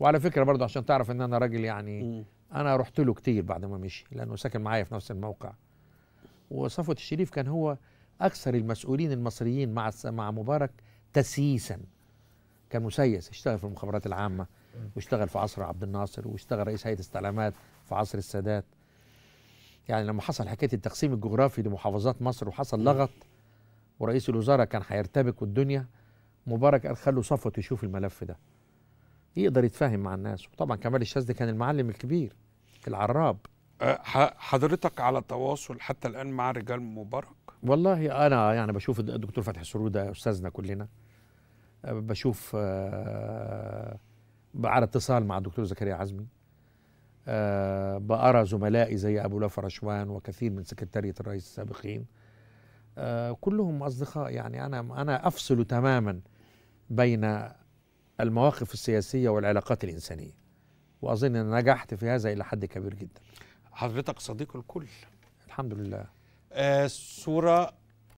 وعلى فكره برضه عشان تعرف ان انا راجل يعني م. انا رحت له كتير بعد ما مشي لانه ساكن معايا في نفس الموقع وصفوت الشريف كان هو اكثر المسؤولين المصريين مع مع مبارك تسييسا كان مسيس اشتغل في المخابرات العامه واشتغل في عصر عبد الناصر واشتغل رئيس هيئه استعلامات في عصر السادات يعني لما حصل حكايه التقسيم الجغرافي لمحافظات مصر وحصل لغط ورئيس الوزراء كان هيرتبك والدنيا مبارك قال خلوا صفوت يشوف الملف ده يقدر يتفاهم مع الناس وطبعا كمال الشاذلي كان المعلم الكبير العراب أه، حضرتك على تواصل حتى الان مع رجال مبارك والله انا يعني بشوف الدكتور فتحي السرور ده استاذنا كلنا أه، بشوف أه، على اتصال مع الدكتور زكريا عزمي بأرى زملائي زي أبو لافر رشوان وكثير من سكرتارية الرئيس السابقين كلهم أصدقاء يعني أنا أنا أفصل تماما بين المواقف السياسية والعلاقات الإنسانية وأظن أن نجحت في هذا إلى حد كبير جدا حضرتك صديق الكل الحمد لله آه صورة